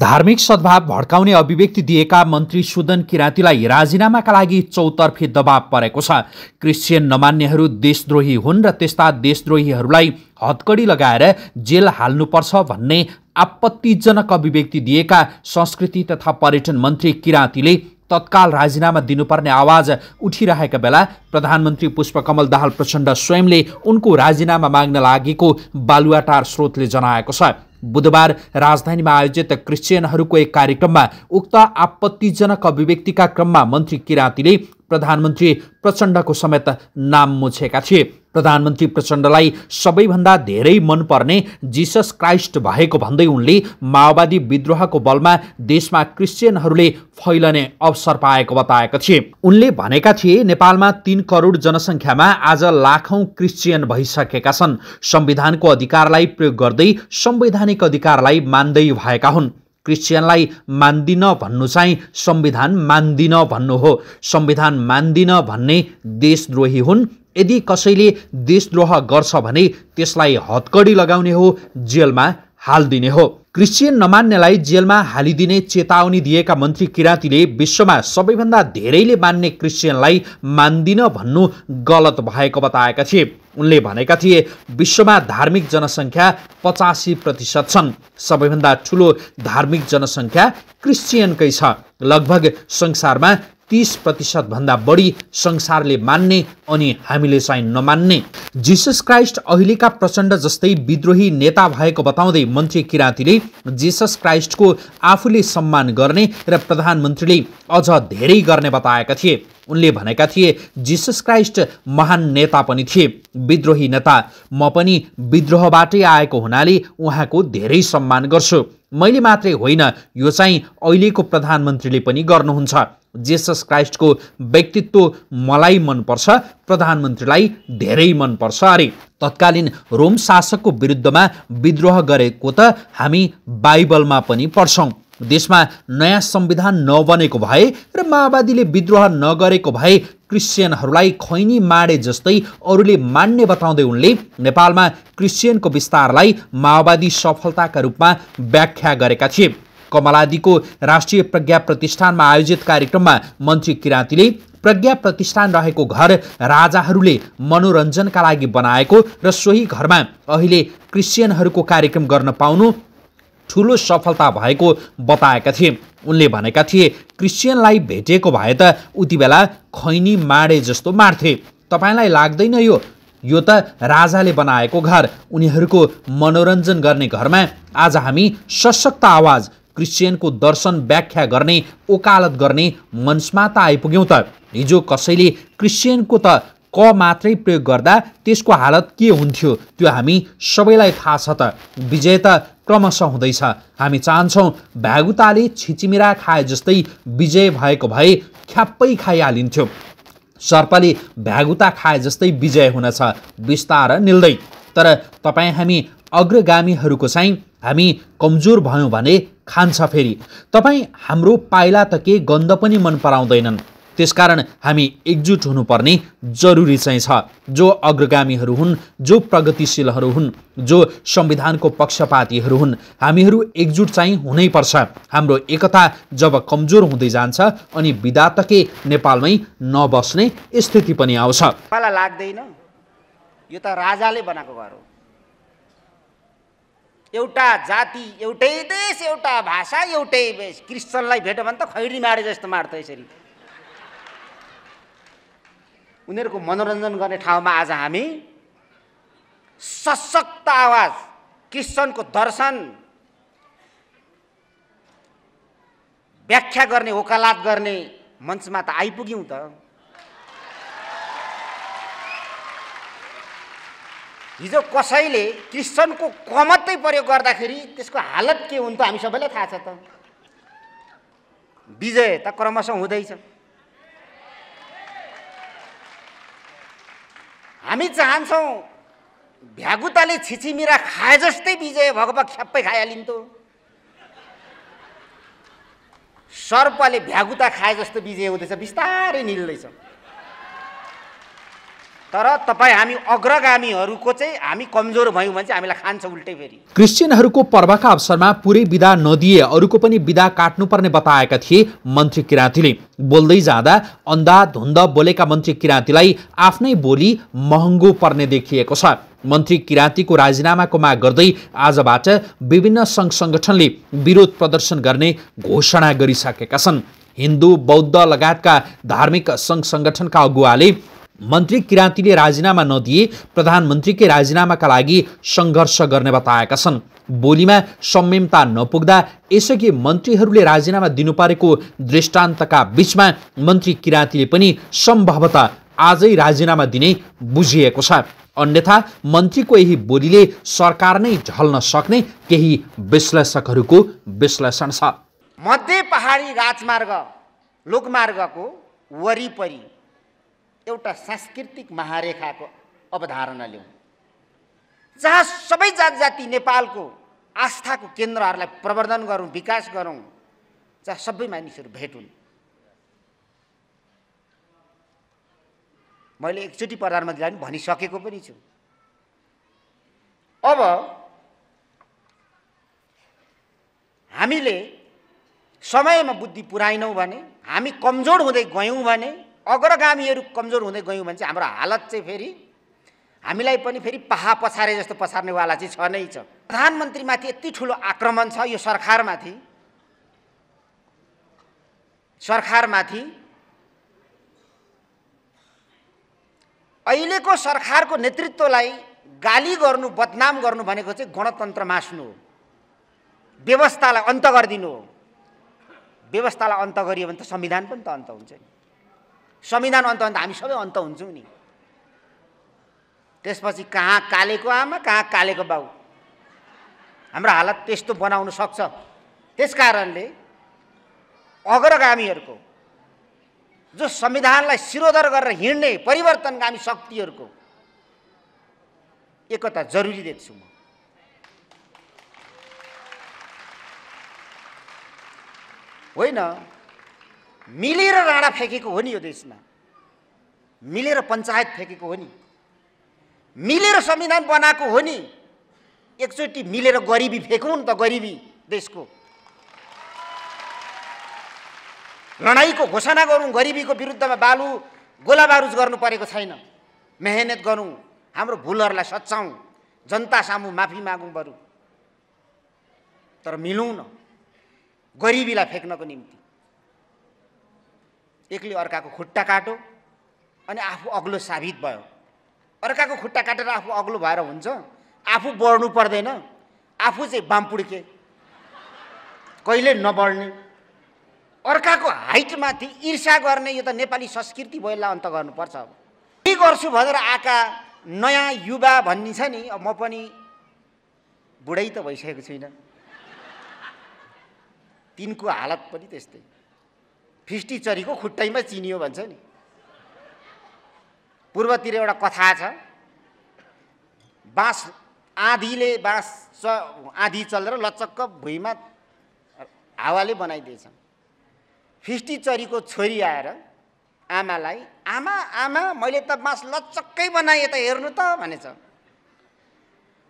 धार्मिक सद्भाव भड्काउने अभिव्यक्ति दिएका मन्त्री सुदन किराँतीलाई राजीनामाका लागि चौतर्फी दबाव परेको छ क्रिस्चियन नमान्नेहरू देशद्रोही हुन् र त्यस्ता देशद्रोहीहरूलाई हत्कडी लगाएर जेल हाल्नुपर्छ भन्ने आपत्तिजनक अभिव्यक्ति दिएका संस्कृति तथा पर्यटन मन्त्री किराँतीले तत्काल राजीनामा दिनुपर्ने आवाज उठिरहेका बेला प्रधानमन्त्री पुष्पकमल दाहाल प्रचण्ड स्वयंले उनको राजीनामा माग्न लागेको बालुवाटार स्रोतले जनाएको छ बुधबार राजधानीमा आयोजित क्रिस्चियनहरूको एक कार्यक्रममा उक्त आपत्तिजनक अभिव्यक्तिका क्रममा मन्त्री किराँतीले प्रधानमन्त्री प्रचण्डको समेत नाम मुछेका थिए प्रधानमन्त्री प्रचण्डलाई सबैभन्दा धेरै मनपर्ने जिसस क्राइस्ट भएको भन्दै उनले माओवादी विद्रोहको बलमा देशमा क्रिस्चियनहरूले फैलने अवसर पाएको बताएका थिए उनले भनेका थिए नेपालमा तीन करोड जनसङ्ख्यामा आज लाखौं क्रिस्चियन भइसकेका छन् संविधानको अधिकारलाई प्रयोग गर्दै संवैधानिक अधिकारलाई मान्दै भएका हुन् क्रिस्चियनलाई मान्दिन भन्नु चाहिँ संविधान मान्दिन भन्नु हो संविधान मान्दिन भन्ने देशद्रोही हुन् यदि कसैले देशद्रोह गर्छ भने त्यसलाई हत्कडी लगाउने हो जेलमा हालिदिने हो क्रिस्चियन नमान्नेलाई जेलमा हालिदिने चेतावनी दिएका मन्त्री किराँतीले विश्वमा सबैभन्दा धेरैले मान्ने क्रिस्चियनलाई मान्दिन भन्नु गलत भएको बताएका थिए उनले भनेका थिए विश्वमा धार्मिक जनसङ्ख्या पचासी प्रतिशत छन् सबैभन्दा ठुलो धार्मिक जनसङ्ख्या क्रिस्चियनकै छ लगभग संसारमा तिस प्रतिशतभन्दा बढी संसारले मान्ने अनि हामीले चाहिँ नमान्ने जिसस क्राइस्ट अहिलेका प्रचण्ड जस्तै विद्रोही नेता भएको बताउँदै मन्त्री किराँतीले जिसस क्राइस्टको आफूले सम्मान गर्ने र प्रधानमन्त्रीले अझ धेरै गर्ने बताएका थिए उनले भनेका थिए जिसस क्राइस्ट महान नेता पनि थिए विद्रोही नेता म पनि विद्रोहबाटै आएको हुनाले उहाँको धेरै सम्मान गर्छु मैले मात्रै होइन यो चाहिँ अहिलेको प्रधानमन्त्रीले पनि गर्नुहुन्छ जेसस क्राइस्टको व्यक्तित्व मलाई मनपर्छ प्रधानमन्त्रीलाई धेरै मनपर्छ अरे तत्कालीन रोम शासकको विरुद्धमा विद्रोह गरेको त हामी बाइबलमा पनि पढ्छौँ देशमा नयाँ संविधान नबनेको भए र माओवादीले विद्रोह नगरेको भए क्रिस्चियनहरूलाई खैनी माडे जस्तै अरूले मान्ने बताउँदै उनले नेपालमा क्रिस्चियनको विस्तारलाई माओवादी सफलताका रूपमा व्याख्या गरेका थिए कमलादीको राष्ट्रिय प्रज्ञा प्रतिष्ठानमा आयोजित कार्यक्रममा मन्त्री किराँतीले प्रज्ञा प्रतिष्ठान रहेको घर राजाहरूले मनोरञ्जनका लागि बनाएको र सोही घरमा अहिले क्रिस्चियनहरूको कार्यक्रम गर्न पाउनु ठुलो सफलता भएको बताएका थिए उनले भनेका थिए क्रिस्चियनलाई भेटेको भए त उति बेला खैनी माडे जस्तो मार्थे तपाईँलाई लाग्दैन यो यो त राजाले बनाएको घर उनीहरूको मनोरञ्जन गर्ने घरमा आज हामी सशक्त आवाज क्रिस्चियनको दर्शन व्याख्या गर्ने ओकालत गर्ने मञ्चमा त आइपुग्यौँ त हिजो कसैले क्रिस्चियनको त क मात्रै प्रयोग गर्दा त्यसको हालत के हुन्थ्यो त्यो हामी सबैलाई थाहा छ त विजय त क्रमशः हुँदैछ हामी चाहन्छौँ भ्यागुताले छिचिमिरा खाए जस्तै विजय भएको भए ख्याप्पै खाइहालिन्थ्यो सर्पले भ्यागुता खाए जस्तै विजय हुनेछ बिस्तार निल्दै तर तपाईँ हामी अग्रगामीहरूको चाहिँ हामी कमजोर भयौँ भने खान्छ फेरि तपाईँ हाम्रो पाइला त के गन्ध पनि मन पराउँदैनन् त्यसकारण हामी एकजुट हुनुपर्ने जरुरी चाहिँ छ जो अग्रगामीहरू हुन् जो प्रगतिशीलहरू हुन् जो संविधानको पक्षपातीहरू हुन् हामीहरू एकजुट चाहिँ हुनैपर्छ हाम्रो एकता जब कमजोर हुँदै जान्छ अनि विधातके नेपालमै नबस्ने स्थिति पनि आउँछ लाग्दैन यो त राजाले बनाएको घर हो एउटा जाति एउटै देश एउटा भाषा एउटै क्रिस्चियनलाई भेट्यो भने त खैरी मारे जस्तो मार्छ यसरी उनीहरूको मनोरञ्जन गर्ने ठाउँमा आज हामी सशक्त आवाज क्रिस्चनको दर्शन व्याख्या गर्ने वकालात गर्ने मञ्चमा त आइपुग्यौँ त हिजो कसैले क्रिस्चनको कमतै प्रयोग गर्दाखेरि त्यसको हालत के हुन्छ हामी सबैलाई थाहा छ त विजय त क्रमशः हुँदैछ हामी चाहन्छौँ भ्यागुताले छिचिमिरा खाए जस्तै विजय भएको ख्याप्पै खाइहालिन्थ्यो सर्पले भ्यागुता खाए जस्तो विजय हुँदैछ बिस्तारै निल्दैछ तर तपाईँ हामी अग्रगामीहरूको चाहिँ हामी कमजोर भयौँ भने चाहिँ हामीलाई खान्छ उल्टै फेरि क्रिस्चियनहरूको पर्वका अवसरमा पुरै विदा नदिए अरूको पनि विदा काट्नुपर्ने बताएका थिए मन्त्री किराँतीले बोल्दै जाँदा अन्धाधुन्द बोलेका मन्त्री किराँतीलाई आफ्नै बोली महँगो पर्ने देखिएको छ मन्त्री किराँतीको राजीनामाको माग गर्दै आजबाट विभिन्न सङ्घ सङ्गठनले विरोध प्रदर्शन गर्ने घोषणा गरिसकेका छन् हिन्दू बौद्ध लगायतका धार्मिक सङ्घ सङ्गठनका अगुवाले मन्त्री किराँतीले राजीनामा नदिए प्रधानमन्त्रीकै राजीनामाका लागि सङ्घर्ष गर्ने बताएका छन् बोलीमा संयमता नपुग्दा यसअघि मन्त्रीहरूले राजीनामा दिनु परेको दृष्टान्तका बिचमा मन्त्री किराँतीले पनि सम्भवतः आजै राजीनामा दिने बुझिएको छ अन्यथा मन्त्रीको यही बोलीले सरकार नै झल्न सक्ने केही विश्लेषकहरूको विश्लेषण छ मध्य पहाडी राजमार्ग लोकमार्गको वरिपरि एउटा सांस्कृतिक महारेखाको अवधारणा ल्याउँ जहाँ सबै जात जाति नेपालको आस्थाको केन्द्रहरूलाई प्रवर्धन गरौँ विकास गरौँ जहाँ सबै मानिसहरू भेट हुन् मैले एकचोटि प्रधानमन्त्रीलाई पनि भनिसकेको पनि छु अब हामीले समयमा बुद्धि पुऱ्याएनौँ भने हामी कमजोर हुँदै गयौँ भने अग्रगामीहरू कमजोर हुँदै गयौँ भने चाहिँ हाम्रो हालत चाहिँ फेरि हामीलाई पनि फेरि पाहा पछारे जस्तो पछार्नेवाला चाहिँ छ नै छ प्रधानमन्त्रीमाथि यति ठुलो आक्रमण छ यो सरकारमाथि सरकारमाथि अहिलेको सरकारको नेतृत्वलाई गाली गर्नु बदनाम गर्नु भनेको चाहिँ गणतन्त्र मास्नु हो व्यवस्थालाई अन्त गरिदिनु हो व्यवस्थालाई अन्त गरियो भने त संविधान पनि त अन्त हुन्छ नि संविधान अन्त अन्त हामी सबै अन्त हुन्छौँ नि त्यसपछि कहाँ कालेको आमा कहाँ कालेको बाउ हाम्रो हालत त्यस्तो बनाउन सक्छ त्यस कारणले अग्रगामीहरूको जो संविधानलाई शिरोधर गरेर हिँड्ने परिवर्तनगामी शक्तिहरूको एकता जरुरी देख्छु म होइन मिलेर राणा फ्याँकेको हो नि यो देशमा मिलेर पञ्चायत फ्याँकेको हो नि मिलेर संविधान बनाएको हो नि एकचोटि मिलेर गरिबी फ्याँकौँ नि त गरिबी देशको लडाइँको घोषणा गरौँ गरिबीको विरुद्धमा बालु गोलाबारुज गर्नु परेको छैन मेहनत गरौँ हाम्रो भुलहरूलाई सच्याउँ जनता सामु माफी मागौँ बरु तर मिलौँ न गरिबीलाई फ्याँक्नको निम्ति एकले अर्काको खुट्टा काट्यो अनि आफू अग्लो साबित भयो अर्काको खुट्टा काटेर आफू अग्लो भएर हुन्छ आफू बढ्नु पर्दैन आफू चाहिँ बामपुड्के कहिले नबढ्ने अर्काको हाइटमाथि ईर्षा गर्ने यो त नेपाली संस्कृति भयो यसलाई अन्त गर्नुपर्छ अब के गर्छु भनेर आएका नयाँ युवा भनिन्छ नि म पनि बुढै त भइसकेको छुइनँ तिनको हालत पनि त्यस्तै फिस्टी चरीको खुट्टैमा चिनियो भन्छ नि पूर्वतिर एउटा कथा छ बाँस आधीले बाँस च आधी चलेर लचक्क भुइँमा हावाले बनाइदिएछ फिस्टी चरीको छोरी आएर आमालाई आमा आमा मैले त बाँस लचक्कै बनाएँ त हेर्नु त भनेछ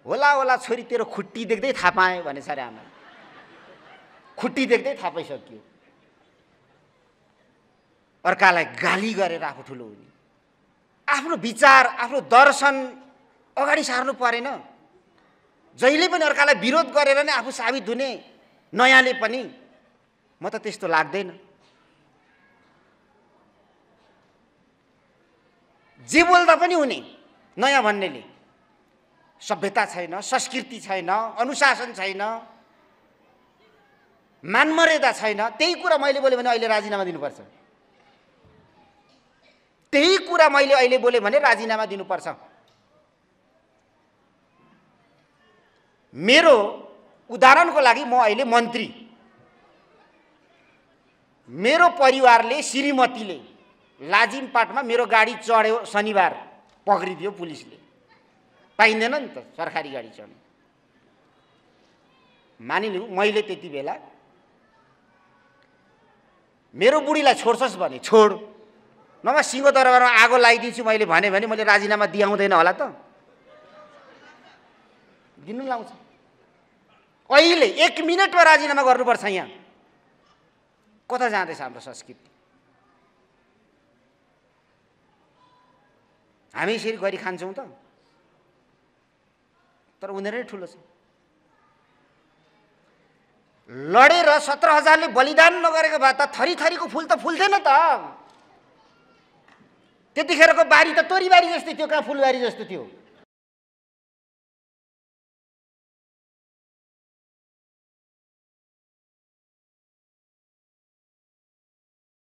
होला होला छोरी तेरो खुट्टी देख्दै थाहा पाएँ भनेछ अरे आमा खुट्टी देख्दै थाहा पाइसक्यो अर्कालाई गाली गरेर आफू ठुलो हुने आफ्नो विचार आफ्नो दर्शन अगाडि सार्नु परेन जहिले पनि अर्कालाई विरोध गरेर नै आफू साबित हुने नयाँले पनि म त त्यस्तो लाग्दैन जे बोल्दा पनि हुने नयाँ भन्नेले सभ्यता छैन संस्कृति छैन अनुशासन छैन मानमर्यादा छैन त्यही कुरा मैले बोलेँ भने अहिले राजीनामा दिनुपर्छ त्यही कुरा मैले अहिले बोलेँ भने राजीनामा दिनुपर्छ मेरो उदाहरणको लागि म अहिले मन्त्री मेरो परिवारले श्रीमतीले लाजिमपाटमा मेरो गाडी चढ्यो शनिबार पक्रिदियो पुलिसले पाइँदैन नि त सरकारी गाडी चढ्नु मानिलिउँ मैले त्यति बेला मेरो बुढीलाई छोड्छस् भने छोड नभए सिङ्गो दरबारमा आगो लगाइदिन्छु मैले भने भने मैले राजीनामा दिउँदैन होला त दिनु लाउँछ अहिले एक मिनटमा राजीनामा गर्नुपर्छ यहाँ कता जाँदैछ हाम्रो संस्कृति हामी यसरी गरी खान्छौँ त तर उनीहरू नै ठुलो छ लडेर सत्र हजारले बलिदान नगरेको भए त थरी थरीको फुल त फुल्थेन त त्यतिखेरको बारी त तोरीबारी जस्तै थियो कहाँ फुलबारी जस्तो थियो